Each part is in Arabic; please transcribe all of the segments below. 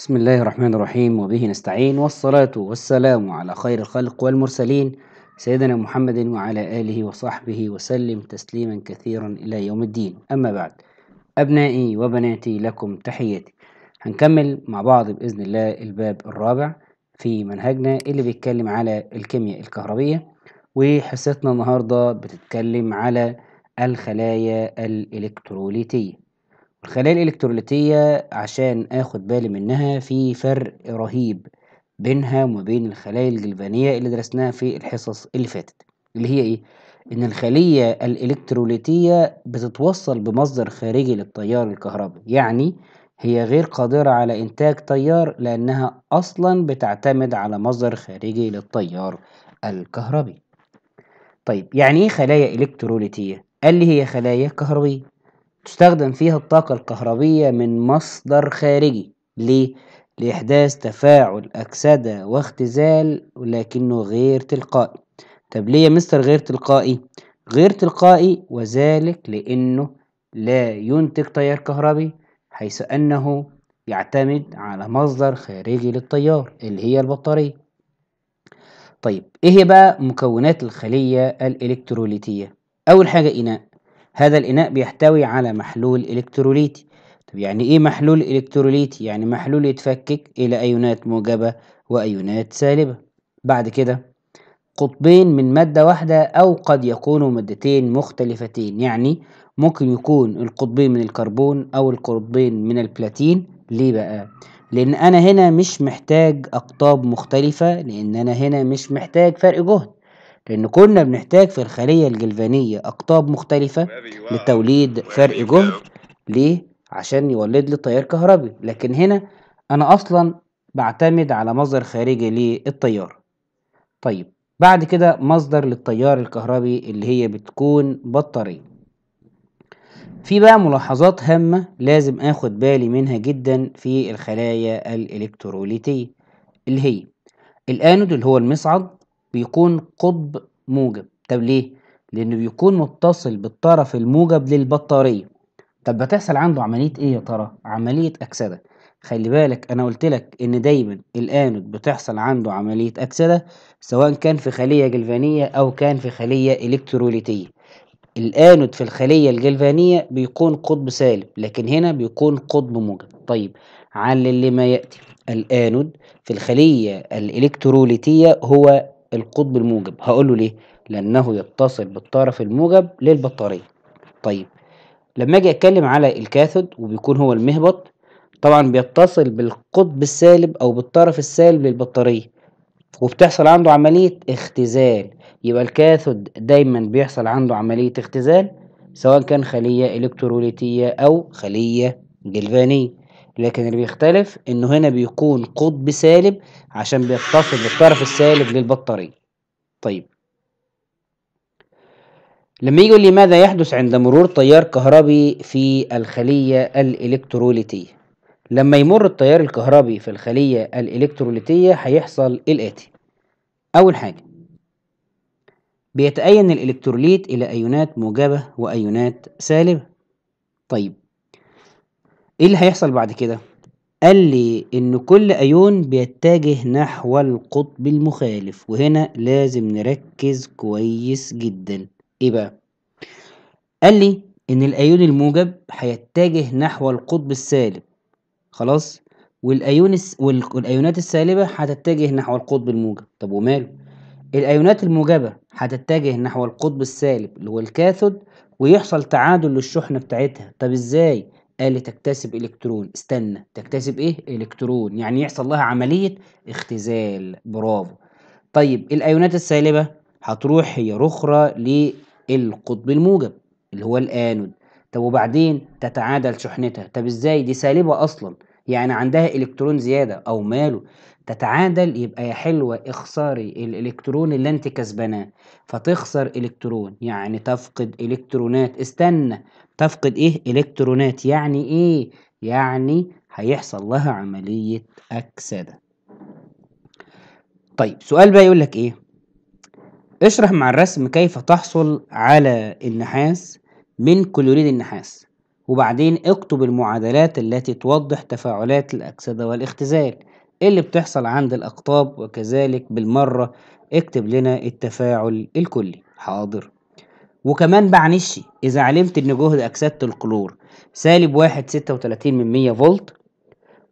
بسم الله الرحمن الرحيم وبه نستعين والصلاة والسلام على خير الخلق والمرسلين سيدنا محمد وعلى آله وصحبه وسلم تسليما كثيرا إلى يوم الدين أما بعد أبنائي وبناتي لكم تحياتي هنكمل مع بعض بإذن الله الباب الرابع في منهجنا اللي بيتكلم على الكيمياء الكهربية وحصتنا النهاردة بتتكلم على الخلايا الإلكتروليتية الخلايا الإلكتروليتية عشان آخد بالي منها في فرق رهيب بينها وما بين الخلايا الجلفانية اللي درسناها في الحصص اللي فاتت اللي هي إيه؟ إن الخلية الإلكتروليتية بتتوصل بمصدر خارجي للتيار الكهربي يعني هي غير قادرة على إنتاج تيار لأنها أصلا بتعتمد على مصدر خارجي للتيار الكهربي طيب يعني إيه خلايا إلكتروليتية؟ قال لي هي خلايا كهربية تستخدم فيها الطاقة الكهربية من مصدر خارجي ليه؟ لإحداث تفاعل أكسدة واختزال ولكنه غير تلقائي طب ليه يا مستر غير تلقائي؟ غير تلقائي وذلك لأنه لا ينتج تيار كهربي حيث أنه يعتمد على مصدر خارجي للتيار اللي هي البطارية طيب إيه هي بقى مكونات الخلية الإلكتروليتية؟ أول حاجة إناء هذا الإناء بيحتوي على محلول إلكتروليتي طب يعني إيه محلول إلكتروليتي؟ يعني محلول يتفكك إلى أيونات موجبة وأيونات سالبة بعد كده قطبين من مادة واحدة أو قد يكونوا مادتين مختلفتين يعني ممكن يكون القطبين من الكربون أو القطبين من البلاتين ليه بقى؟ لأن أنا هنا مش محتاج أقطاب مختلفة لأن أنا هنا مش محتاج فرق جهد لأن كنا بنحتاج في الخلية الجلفانية أقطاب مختلفة لتوليد فرق جهد ليه؟ عشان يولد لي تيار كهربي لكن هنا أنا أصلا بعتمد على مصدر خارجي للتيار طيب بعد كده مصدر للتيار الكهربي اللي هي بتكون بطارية في بقى ملاحظات هامة لازم اخد بالي منها جدا في الخلايا الالكتروليتية اللي هي الانود اللي هو المصعد بيكون قطب موجب طب ليه؟ لأنه بيكون متصل بالطرف الموجب للبطارية طب هتحصل عنده عملية إيه يا ترى؟ عملية أكسدة خلي بالك أنا قلت لك إن دايما الآنود بتحصل عنده عملية أكسدة سواء كان في خلية جلفانية أو كان في خلية إلكتروليتية الآنود في الخلية الجلفانية بيكون قطب سالب لكن هنا بيكون قطب موجب طيب علل لما يأتي الآنود في الخلية الإلكتروليتية هو القطب الموجب هقول له ليه لانه يتصل بالطرف الموجب للبطاريه طيب لما اجي اتكلم على الكاثود وبيكون هو المهبط طبعا بيتصل بالقطب السالب او بالطرف السالب للبطاريه وبتحصل عنده عمليه اختزال يبقى الكاثود دايما بيحصل عنده عمليه اختزال سواء كان خليه الكتروليتيه او خليه جلفانيه لكن اللي بيختلف انه هنا بيكون قطب سالب عشان بيتصل بالطرف السالب للبطارية طيب لما يجي يقول لي ماذا يحدث عند مرور تيار كهربي في الخلية الإلكتروليتية لما يمر التيار الكهربي في الخلية الإلكتروليتية هيحصل الآتي أول حاجة بيتأين الإلكتروليت إلى أيونات موجبة وأيونات سالبة طيب إيه اللي هيحصل بعد كده؟ قال لي إن كل أيون بيتجه نحو القطب المخالف وهنا لازم نركز كويس جدا إيه بقى؟ قال لي إن الأيون الموجب هيتجه نحو القطب السالب خلاص والأيون الس... والأيونات السالبة هتتجه نحو القطب الموجب طب وماله؟ الأيونات الموجبة هتتجه نحو القطب السالب اللي هو الكاثود ويحصل تعادل للشحنة بتاعتها طب إزاي؟ آلة تكتسب إلكترون استنى تكتسب إيه؟ إلكترون يعني يحصل لها عملية اختزال برافو طيب الأيونات السالبة هتروح هي اخرى للقطب الموجب اللي هو الآنود طب وبعدين تتعادل شحنتها طب إزاي دي سالبة أصلا يعني عندها إلكترون زيادة أو ماله تتعادل يبقى يا حلوة اخساري الإلكترون اللي أنت كسباناه فتخسر إلكترون يعني تفقد إلكترونات استنى تفقد إيه إلكترونات يعني إيه يعني هيحصل لها عملية أكسدة طيب سؤال بقى يقول لك إيه اشرح مع الرسم كيف تحصل على النحاس من كلوريد النحاس وبعدين اكتب المعادلات التي توضح تفاعلات الأكسدة والاختزال إيه اللي بتحصل عند الأقطاب وكذلك بالمرة اكتب لنا التفاعل الكلي حاضر وكمان بعنشي إذا علمت إن جهد أكسدة الكلور سالب واحد ستة وتلاتين من مية فولت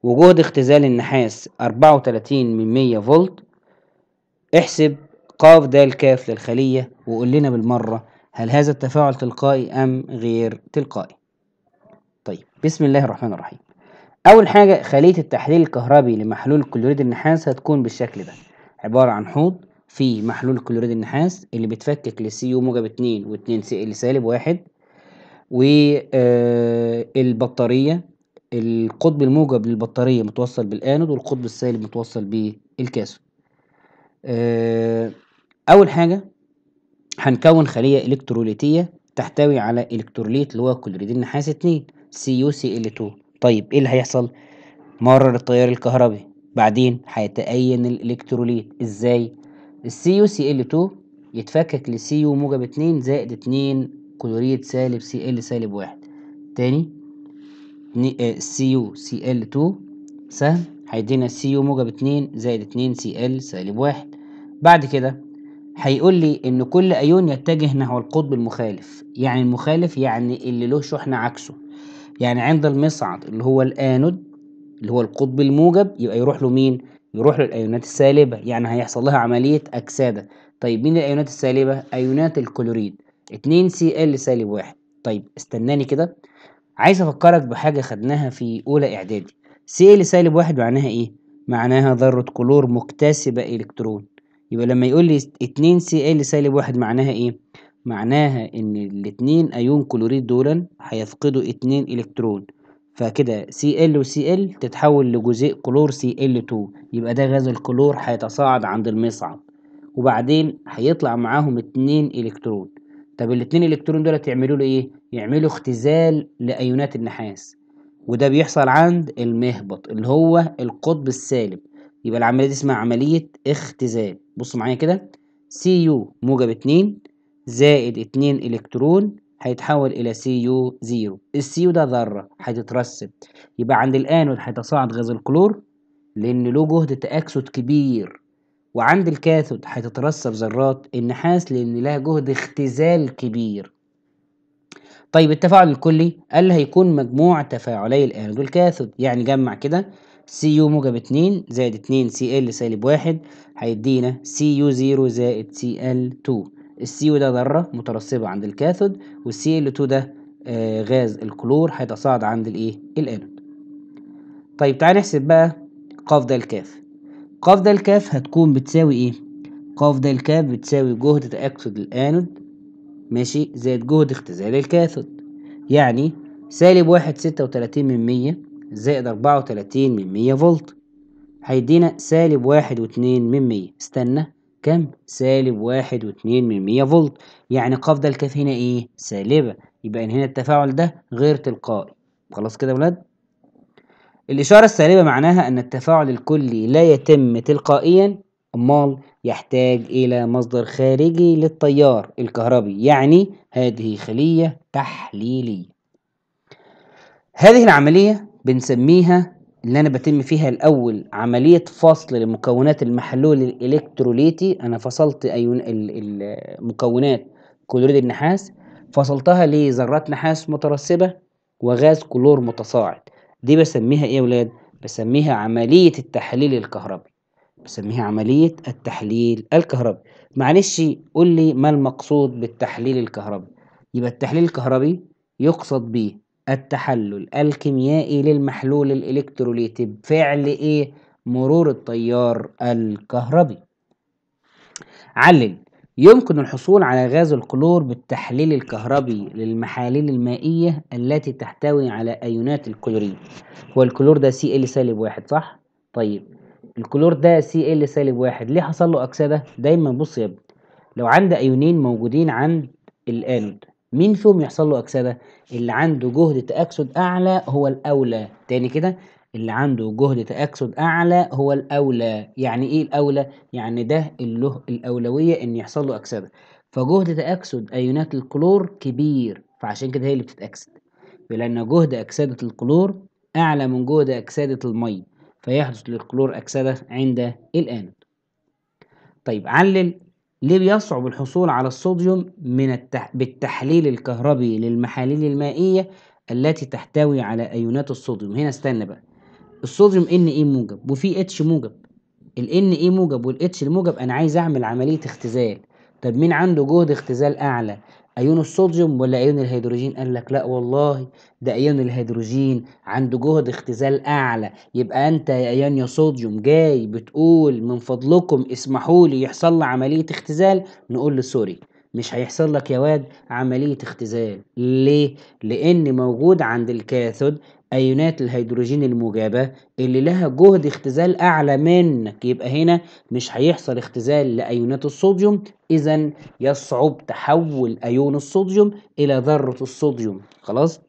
وجهد اختزال النحاس أربعة وتلاتين من مية فولت احسب قاف د ك للخلية وقول لنا بالمرة هل هذا التفاعل تلقائي أم غير تلقائي طيب بسم الله الرحمن الرحيم أول حاجة خلية التحليل الكهربي لمحلول كلوريد النحاس هتكون بالشكل ده عبارة عن حوض فيه محلول كلوريد النحاس اللي بيتفكك يو موجب اتنين واتنين سي ال سالب واحد والبطارية آه، القطب الموجب للبطارية متوصل بالآنود والقطب السالب متوصل بالكاثود آه، أول حاجة هنكون خلية إلكتروليتية تحتوي على إلكتروليت اللي هو كلوريد النحاس اتنين سي يو سي ال 2 طيب ايه اللي هيحصل مرر التيار الكهربي بعدين هيتأين الالكتروليت ازاي السيو سي ال 2 يتفكك لسيو موجب 2 زائد 2 كلوريد سالب سي ال سالب 1 تاني سيو سي ال 2 سهم هيدينا سيو موجب 2 زائد 2 سي ال سالب 1 بعد كده هيقول لي ان كل ايون يتجه نحو القطب المخالف يعني المخالف يعني اللي له شحنة عكسه يعني عند المصعد اللي هو الآنود اللي هو القطب الموجب يبقى يروح له مين؟ يروح للأيونات السالبة يعني هيحصل لها عملية أكسدة طيب مين الأيونات السالبة؟ أيونات الكلوريد 2 سي ال سالب واحد طيب استناني كده عايز أفكرك بحاجة خدناها في أولى إعدادي سي ال سالب واحد معناها إيه؟ معناها ذرة كلور مكتسبة إلكترون يبقى لما يقول لي 2 سي ال سالب واحد معناها إيه؟ معناها إن الاتنين أيون كلوريد دولا هيفقدوا اتنين إلكترون فكده Cl و Cl تتحول لجزيء كلور Cl2 يبقى ده غاز الكلور هيتصاعد عند المصعد وبعدين هيطلع معاهم اتنين إلكترون طب الاتنين إلكترون دول يعملوا له إيه؟ يعملوا اختزال لأيونات النحاس وده بيحصل عند المهبط اللي هو القطب السالب يبقى العملية دي اسمها عملية اختزال بصوا معايا كده Cu موجب اتنين زائد 2 إلكترون هيتحول إلى سي يو زيرو السيو ده ذرة هتترسب يبقى عند الآنود هيتصاعد غاز الكلور لأن له جهد تأكسد كبير وعند الكاثود هتترسب ذرات النحاس لأن لها جهد اختزال كبير طيب التفاعل الكلي قال هيكون مجموع تفاعلي الآنود والكاثود يعني جمع كده سي يو موجب اتنين زائد اتنين سي ال سالب واحد هيدينا سي يو زيرو زائد سي ال تو السي ده ذرة مترسبة عند الكاثود والسي ال 2 ده آه غاز الكلور هيتصاعد عند الايه الانود طيب تعالى نحسب بقى قاف ده الكاف قاف ده الكاف هتكون بتساوي ايه قاف ده الكاف بتساوي جهد تأكسد الانود ماشي زائد جهد اختزال الكاثود يعني سالب واحد ستة وتلاتين من مية زائد أربعة وتلاتين من مية فولت هيدينا سالب واحد واتنين من مية استنى كم؟ سالب واحد واتنين من مية فولت يعني قفضة الكاف هنا ايه؟ سالبة يبقى ان هنا التفاعل ده غير تلقائي خلاص كده يا ولاد؟ الإشارة السالبة معناها أن التفاعل الكلي لا يتم تلقائيا أمال يحتاج إلى مصدر خارجي للتيار الكهربي يعني هذه خلية تحليلية هذه العملية بنسميها اللي انا بتم فيها الاول عمليه فصل لمكونات المحلول الالكتروليتي انا فصلت ايون المكونات كلوريد النحاس فصلتها لذرات نحاس مترسبه وغاز كلور متصاعد دي بسميها ايه يا ولاد بسميها عمليه التحليل الكهربي بسميها عمليه التحليل الكهربي معلش قول لي ما المقصود بالتحليل الكهربي يبقى التحليل الكهربي يقصد بيه التحلل الكيميائي للمحلول الإلكتروليتي بفعل إيه؟ مرور التيار الكهربي. علل يمكن الحصول على غاز الكلور بالتحليل الكهربي للمحاليل المائية التي تحتوي على أيونات الكلورين هو الكلور ده سي ال سالب واحد صح؟ طيب الكلور ده سي ال سالب واحد ليه حصل له أكسدة؟ دايما بص يا ابني لو عند أيونين موجودين عند الآنود مين فيهم يحصل له أكسدة؟ اللي عنده جهد تأكسد أعلى هو الأولى تاني كده اللي عنده جهد تأكسد أعلى هو الأولى يعني إيه الأولى؟ يعني ده اللي له الأولوية إن يحصل له أكسدة فجهد تأكسد أيونات الكلور كبير فعشان كده هي اللي بتتأكسد لأن جهد أكسدة الكلور أعلى من جهد أكسدة المي فيحدث للكلور أكسدة عند الآنود طيب علل ليه بيصعب الحصول على الصوديوم من التح... بالتحليل الكهربي للمحاليل المائية التي تحتوي على أيونات الصوديوم هنا استنى بقى الصوديوم ان اي موجب وفي اتش موجب الان اي موجب والاتش الموجب انا عايز اعمل عملية اختزال طب مين عنده جهد اختزال اعلى أيون الصوديوم ولا أيون الهيدروجين قال لك لا والله ده أيون الهيدروجين عنده جهد اختزال أعلى يبقى أنت يا أيون يا صوديوم جاي بتقول من فضلكم اسمحوا لي يحصل لي عملية اختزال نقول له سوري مش هيحصل لك يا واد عملية اختزال ليه؟ لأن موجود عند الكاثود أيونات الهيدروجين المجابة اللي لها جهد اختزال أعلى منك يبقى هنا مش هيحصل اختزال لأيونات الصوديوم إذا يصعب تحول أيون الصوديوم إلى ذرة الصوديوم خلاص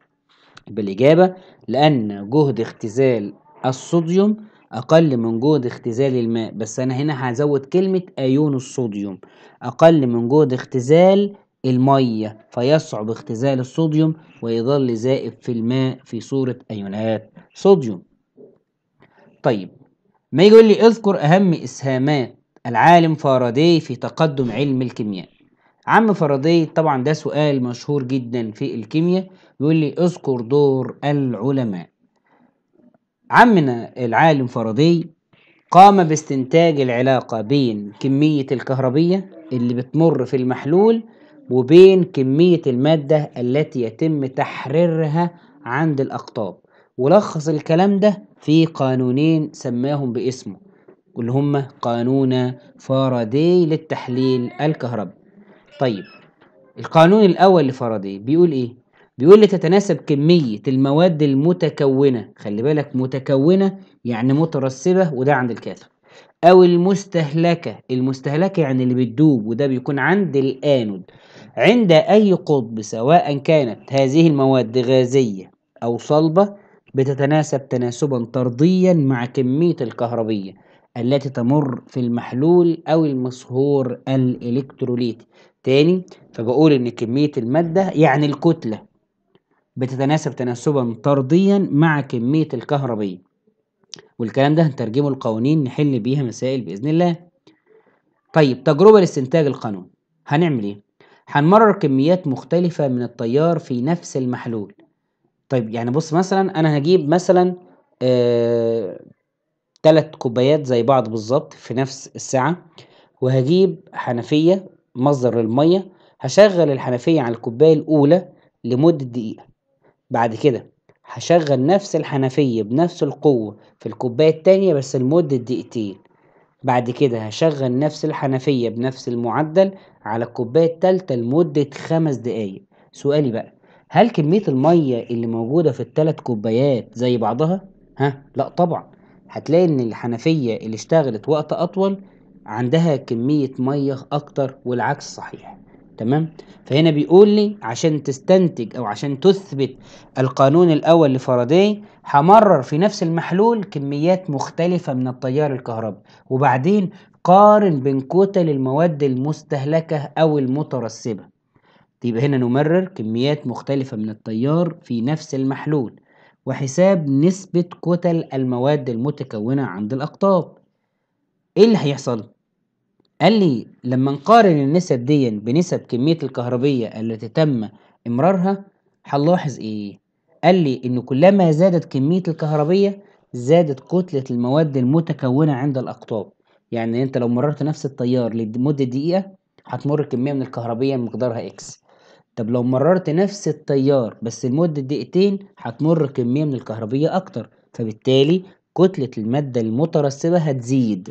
بالإجابة لأن جهد اختزال الصوديوم أقل من جهد اختزال الماء بس أنا هنا هزود كلمة أيون الصوديوم أقل من جهد اختزال المية فيصعب اختزال الصوديوم ويظل زائب في الماء في صورة أيونات صوديوم طيب ما يقول لي اذكر أهم إسهامات العالم فاراداي في تقدم علم الكيمياء عم فاراداي طبعا ده سؤال مشهور جدا في الكيمياء يقول لي اذكر دور العلماء عمنا العالم فاراداي قام باستنتاج العلاقة بين كمية الكهربية اللي بتمر في المحلول وبين كمية المادة التي يتم تحريرها عند الأقطاب ولخص الكلام ده في قانونين سماهم باسمه اللي هما قانون فارادي للتحليل الكهربي طيب القانون الأول لفارادي بيقول إيه؟ بيقول لتتناسب كمية المواد المتكونة خلي بالك متكونة يعني مترسبة وده عند الكاتب أو المستهلكة المستهلكة يعني اللي بتدوب وده بيكون عند الآنود عند أي قطب سواء كانت هذه المواد غازية أو صلبة بتتناسب تناسبا طرديا مع كمية الكهربية التي تمر في المحلول أو المصهور الإلكتروليتي تاني فبقول إن كمية المادة يعني الكتلة بتتناسب تناسبا طرديا مع كمية الكهربية والكلام ده هنترجمه لقوانين نحل بيها مسائل بإذن الله طيب تجربة لاستنتاج القانون هنعمل إيه؟ هنمرر كميات مختلفة من التيار في نفس المحلول طيب يعني بص مثلا أنا هجيب مثلا آه تلات كوبايات زي بعض بالظبط في نفس الساعة وهجيب حنفية مصدر المية هشغل الحنفية على الكوباية الأولى لمدة دقيقة بعد كده هشغل نفس الحنفية بنفس القوة في الكوباية التانية بس لمدة دقيقتين بعد كده هشغل نفس الحنفية بنفس المعدل على الكوباية التالتة لمدة خمس دقايق سؤالي بقى هل كمية المية اللي موجودة في التلات كوبايات زي بعضها؟ ها لا طبعا هتلاقي ان الحنفية اللي اشتغلت وقت اطول عندها كمية مية اكتر والعكس صحيح تمام فهنا بيقول لي عشان تستنتج او عشان تثبت القانون الاول لفاراداي همرر في نفس المحلول كميات مختلفه من التيار الكهربي وبعدين قارن بين كتل المواد المستهلكه او المترسبه يبقى هنا نمرر كميات مختلفه من التيار في نفس المحلول وحساب نسبه كتل المواد المتكونه عند الاقطاب ايه اللي هيحصل قال لي لما نقارن النسب دي بنسب كمية الكهربية التي تم إمرارها هنلاحظ إيه؟ قال لي إن كلما زادت كمية الكهربية زادت كتلة المواد المتكونة عند الأقطاب يعني أنت لو مررت نفس التيار لمدة دقيقة هتمر كمية من الكهربية مقدارها إكس طب لو مررت نفس التيار بس لمدة دقيقتين هتمر كمية من الكهربية أكتر فبالتالي كتلة المادة المترسبة هتزيد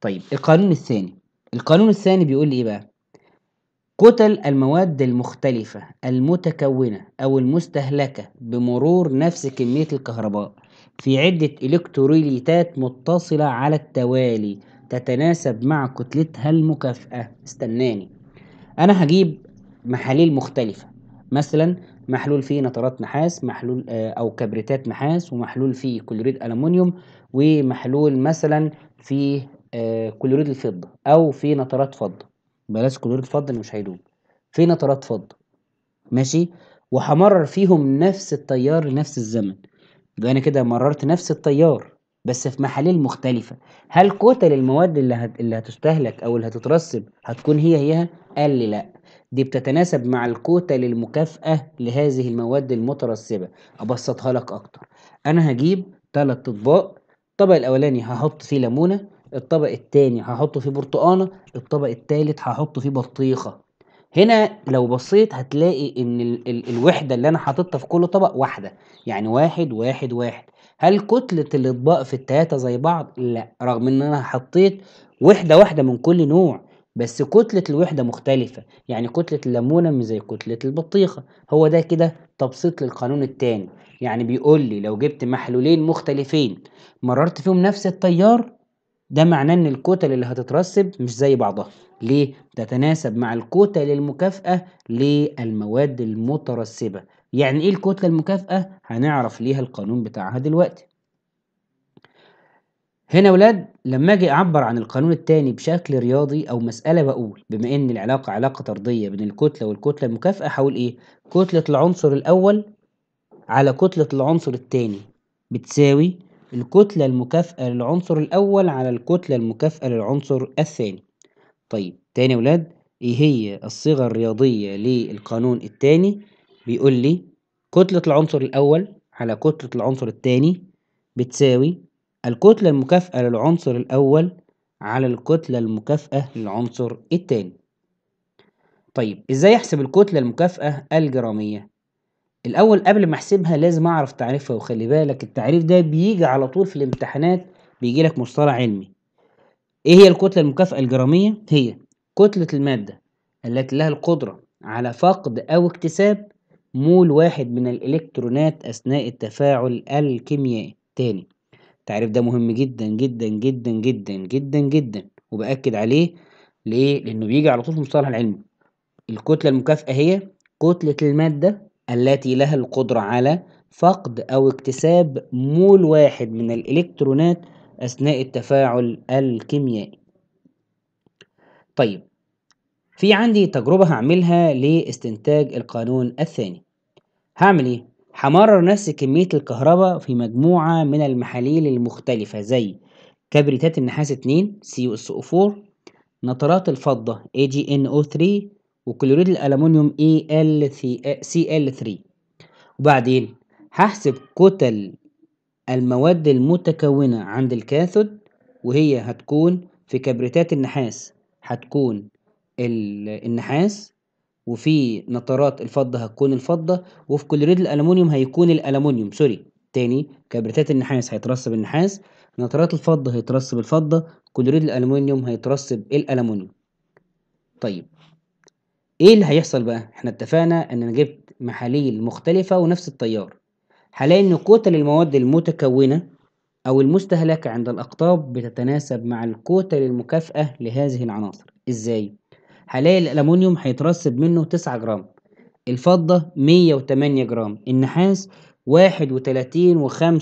طيب القانون الثاني القانون الثاني بيقول لي ايه بقى كتل المواد المختلفة المتكونة أو المستهلكة بمرور نفس كمية الكهرباء في عدة إلكتروليتات متصلة على التوالي تتناسب مع كتلتها المكافئة استناني أنا هجيب محاليل مختلفة مثلا محلول فيه نترات نحاس محلول آه، أو كبريتات نحاس ومحلول فيه كلوريد ألمونيوم ومحلول مثلا فيه آه، كلوريد الفضة أو في نترات فضة بلاش كلوريد الفضة اللي مش هيدوب في نترات فضة ماشي وهمرر فيهم نفس التيار لنفس الزمن يبقى أنا كده مررت نفس التيار بس في محاليل مختلفة هل كتل المواد اللي, هت... اللي هتستهلك أو اللي هتترسب هتكون هي هي؟ قال لي لأ دي بتتناسب مع الكتل المكافأة لهذه المواد المترسبة أبسطها لك أكتر أنا هجيب تلات أطباق الطبق الأولاني هحط فيه ليمونة الطبق التاني هحطه فيه برتقانه الطبق التالت هحطه فيه بطيخه هنا لو بصيت هتلاقي ان ال ال الوحده اللي انا حاططها في كل طبق واحده يعني واحد واحد واحد هل كتله الاطباق في التلاته زي بعض لا رغم ان انا حطيت وحده واحده من كل نوع بس كتلة الوحدة مختلفة يعني كتلة الليمونة مش زي كتلة البطيخة هو ده كده تبسيط للقانون التاني يعني بيقول لي لو جبت محلولين مختلفين مررت فيهم نفس التيار ده معناه ان الكتل اللي هتترسب مش زي بعضها ليه تتناسب مع الكتل المكافئه للمواد المترسبه يعني ايه الكتله المكافئه هنعرف ليها القانون بتاعها دلوقتي هنا ولاد لما اجي اعبر عن القانون الثاني بشكل رياضي او مساله بقول بما ان العلاقه علاقه طرديه بين الكتله والكتله المكافئه هقول ايه كتله العنصر الاول على كتله العنصر الثاني بتساوي الكتلة المكافئة للعنصر الأول على الكتلة المكافئة للعنصر الثاني طيب تاني يا ولاد إيه هي الصيغة الرياضية للقانون التاني بيقول لي كتلة العنصر الأول على كتلة العنصر التاني بتساوي الكتلة المكافئة للعنصر الأول على الكتلة المكافئة للعنصر التاني طيب إزاي أحسب الكتلة المكافئة الجرامية الاول قبل ما احسبها لازم اعرف تعريفها وخلي بالك التعريف ده بيجي على طول في الامتحانات بيجي لك مصطلح علمي ايه هي الكتله المكافئه الجراميه هي كتله الماده التي لها القدره على فقد او اكتساب مول واحد من الالكترونات اثناء التفاعل الكيميائي تاني التعريف ده مهم جدا جدا جدا جدا جدا جدا وباكد عليه ليه لانه بيجي على طول في المصطلح العلمي الكتله المكافئه هي كتله الماده التي لها القدرة على فقد أو اكتساب مول واحد من الإلكترونات أثناء التفاعل الكيميائي. طيب في عندي تجربة هعملها لاستنتاج القانون الثاني. هعمل إيه؟ همرر نفس كمية الكهرباء في مجموعة من المحاليل المختلفة زي كبريتات النحاس 2 CuSO4 نترات الفضة AgNO3 وكلوريد الالومنيوم cl 3 وبعدين هحسب كتل المواد المتكونة عند الكاثود وهي هتكون في كبريتات النحاس هتكون النحاس وفي نطرات الفضة هتكون الفضة وفي كلوريد الألمونيوم هيكون الألمونيوم سوري تاني كبريتات النحاس هيترسب النحاس نطرات الفضة هيترسب الفضة كلوريد الألمونيوم هيترسب الألمونيوم طيب ايه اللي هيحصل بقى احنا اتفقنا ان انا جبت محاليل مختلفة ونفس التيار هلاقي ان كتل المواد المتكونة او المستهلكة عند الاقطاب بتتناسب مع الكتل المكافئة لهذه العناصر ازاي هلاقي الالومنيوم هيترسب منه 9 جرام الفضة 108 جرام النحاس 31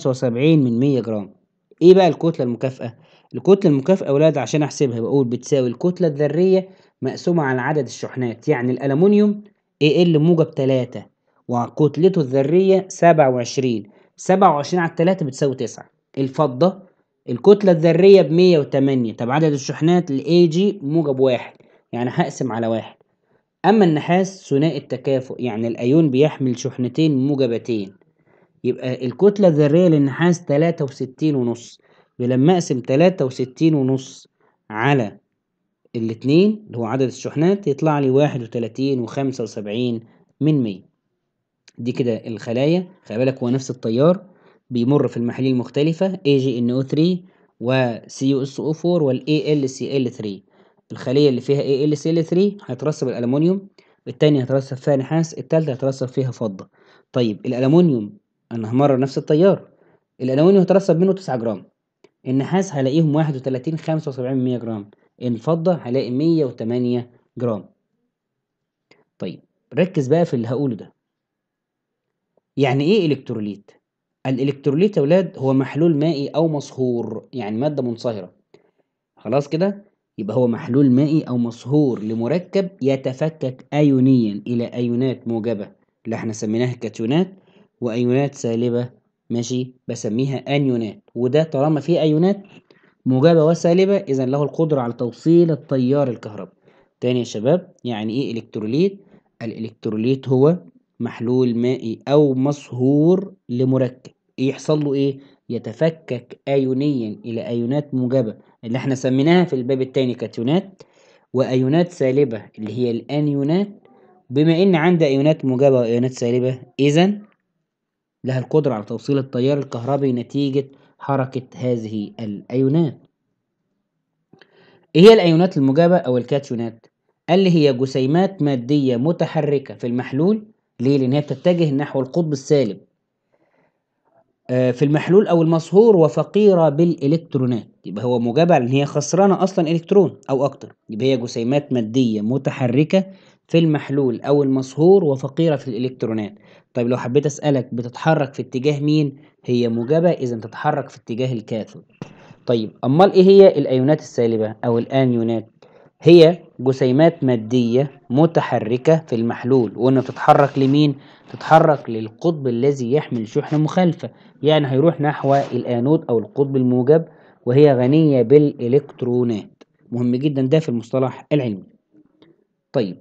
وسبعين من 100 جرام ايه بقى الكتلة المكافئة الكتلة المكافئة يا ولاد عشان احسبها بقول بتساوي الكتلة الذرية مقسومة على عدد الشحنات يعني الألمونيوم AL موجب 3 وكتلته الذرية 27 27 على 3 بتساوي 9 الفضة الكتلة الذرية ب 108 طب عدد الشحنات الـ AG موجب 1 يعني هقسم على 1 أما النحاس ثنائي التكافؤ يعني الأيون بيحمل شحنتين موجبتين يبقى الكتلة الذرية للنحاس 63.5 ولما أقسم 63.5 على الاتنين اللي هو عدد الشحنات يطلع لي واحد وتلاتين وخمسة وسبعين من مية دي كده الخلايا خلي بالك هو نفس التيار بيمر في المحاليل المختلفة AgNO3 و CuSO4 وال AlCl3 الخلية اللي فيها AlCl3 هيترسب الألمونيوم التانية هيترسب فيها نحاس التالتة هيترسب فيها فضة طيب الألمونيوم أنا همرر نفس التيار الألمونيوم هيترسب منه تسعة جرام النحاس هلاقيهم واحد وتلاتين خمسة وسبعين مية جرام الفضة هلاقي 108 جرام طيب ركز بقى في اللي هقوله ده يعني ايه الكتروليت الالكتروليت يا ولاد هو محلول مائي او مصهور يعني ماده منصهره خلاص كده يبقى هو محلول مائي او مصهور لمركب يتفكك ايونيا الى ايونات موجبه اللي احنا سميناها كاتيونات وايونات سالبه ماشي بسميها انيونات وده طالما فيه ايونات موجبة وسالبة إذا له القدرة على توصيل التيار الكهربي تاني يا شباب يعني إيه إلكتروليت؟ الإلكتروليت هو محلول مائي أو مصهور لمركب إيه يحصل له إيه؟ يتفكك أيونيا إلى أيونات موجبة اللي احنا سميناها في الباب التاني كاتيونات وأيونات سالبة اللي هي الأنيونات بما إن عندي أيونات موجبة وأيونات سالبة إذا لها القدرة على توصيل التيار الكهربي نتيجة حركة هذه الأيونات إيه هي الأيونات المجابة أو الكاتيونات؟ قال لي هي جسيمات مادية متحركة في المحلول ليه؟ لأن هي بتتجه نحو القطب السالب آه، في المحلول أو المصهور وفقيرة بالإلكترونات يبقى هو مجابة لأن هي خسرانة أصلا إلكترون أو أكتر يبقى هي جسيمات مادية متحركة في المحلول أو المصهور وفقيرة في الإلكترونات طيب لو حبيت أسألك بتتحرك في اتجاه مين؟ هي موجبة إذا تتحرك في اتجاه الكاثود طيب أمال إيه هي الأيونات السالبة أو الآنيونات هي جسيمات مادية متحركة في المحلول وإنها تتحرك لمين؟ تتحرك للقطب الذي يحمل شحنة مخالفة يعني هيروح نحو الآنود أو القطب الموجب وهي غنية بالإلكترونات مهم جدا ده في المصطلح العلمي طيب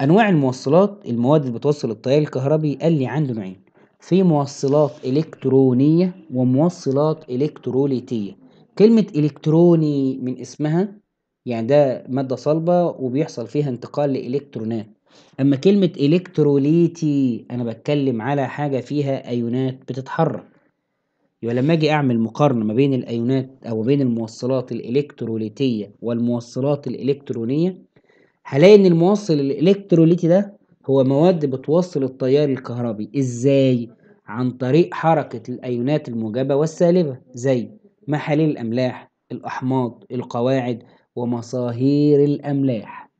أنواع الموصلات المواد اللي بتوصل التيار الكهربي قال لي عنده نوعين في موصلات إلكترونية وموصلات إلكتروليتية كلمة إلكتروني من اسمها يعني ده مادة صلبة وبيحصل فيها انتقال لإلكترونات أما كلمة إلكتروليتي أنا بتكلم على حاجة فيها أيونات بتتحرك يبقى لما أجي أعمل مقارنة ما بين الأيونات أو بين الموصلات الإلكتروليتية والموصلات الإلكترونية هلاقي إن الموصل الإلكتروليتي ده هو مواد بتوصل التيار الكهربي إزاي؟ عن طريق حركة الأيونات الموجبة والسالبة زي محاليل الأملاح الأحماض القواعد ومصاهير الأملاح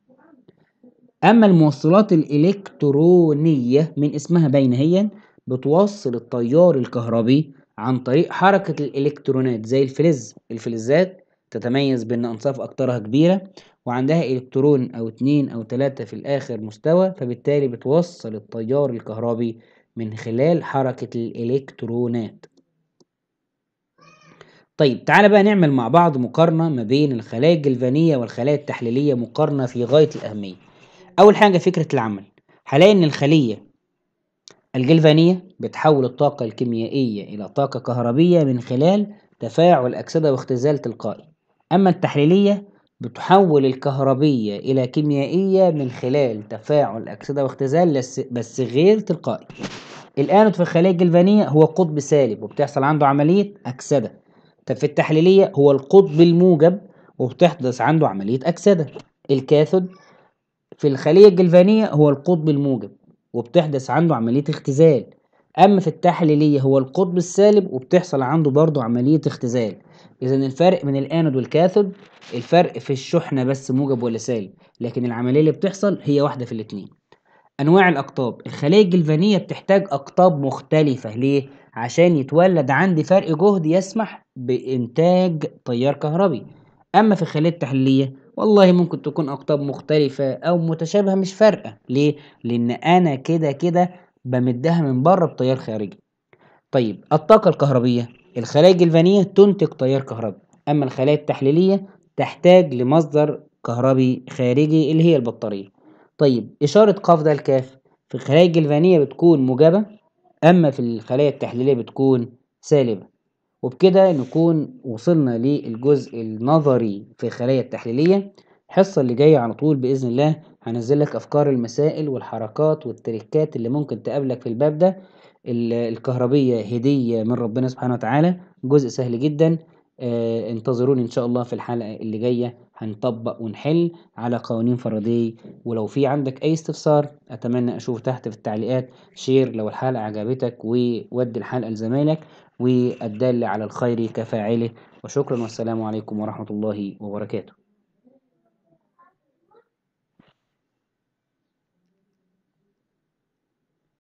أما الموصلات الإلكترونية من اسمها باين هي بتوصل التيار الكهربي عن طريق حركة الإلكترونات زي الفلز الفلزات تتميز بأن أنصاف أكترها كبيرة وعندها إلكترون أو اتنين أو تلاتة في الآخر مستوى فبالتالي بتوصل التيار الكهربي من خلال حركة الإلكترونات طيب تعالى بقى نعمل مع بعض مقارنة ما بين الخلايا الجلفانية والخلايا التحليلية مقارنة في غاية الأهمية أول حاجة فكرة العمل هلاقي إن الخلية الجلفانية بتحول الطاقة الكيميائية إلى طاقة كهربية من خلال تفاعل أكسدة واختزال تلقائي أما التحليلية بتحول الكهربية إلى كيميائية من خلال تفاعل أكسدة واختزال بس غير تلقائي الآنود في الخلايا الجلفانية هو قطب سالب وبتحصل عنده عملية أكسدة طب في التحليلية هو القطب الموجب وبتحدث عنده عملية أكسدة الكاثود في الخلية الجلفانية هو القطب الموجب وبتحدث عنده عملية اختزال أما في التحليلية هو القطب السالب وبتحصل عنده برضه عملية اختزال إذا الفرق من الآنود والكاثود الفرق في الشحنة بس موجب ولا سالب لكن العملية اللي بتحصل هي واحدة في الاتنين أنواع الأقطاب الخلايا الجلفانية بتحتاج أقطاب مختلفة ليه؟ عشان يتولد عندي فرق جهد يسمح بإنتاج تيار كهربي أما في الخلايا التحليلية والله ممكن تكون أقطاب مختلفة أو متشابهة مش فارقة ليه؟ لأن أنا كده كده بمدها من بره بتيار خارجي طيب الطاقة الكهربية الخلايا الجلفانية تنتج تيار كهربي أما الخلايا التحليلية تحتاج لمصدر كهربي خارجي اللي هي البطارية طيب إشارة قاف ده الكاف في الخلايا الجلفانية بتكون موجبة أما في الخلايا التحليلية بتكون سالبة وبكده نكون وصلنا للجزء النظري في الخلايا التحليلية الحصة اللي جاية على طول بإذن الله هنزل لك أفكار المسائل والحركات والتريكات اللي ممكن تقابلك في الباب ده الكهربية هدية من ربنا سبحانه وتعالى جزء سهل جدًا، آه، انتظروني إن شاء الله في الحلقة اللي جاية هنطبق ونحل على قوانين فرضية ولو في عندك أي استفسار أتمنى أشوف تحت في التعليقات شير لو الحلقة عجبتك وودي الحلقة لزمايلك، والدال على الخير كفاعله، وشكرًا والسلام عليكم ورحمة الله وبركاته.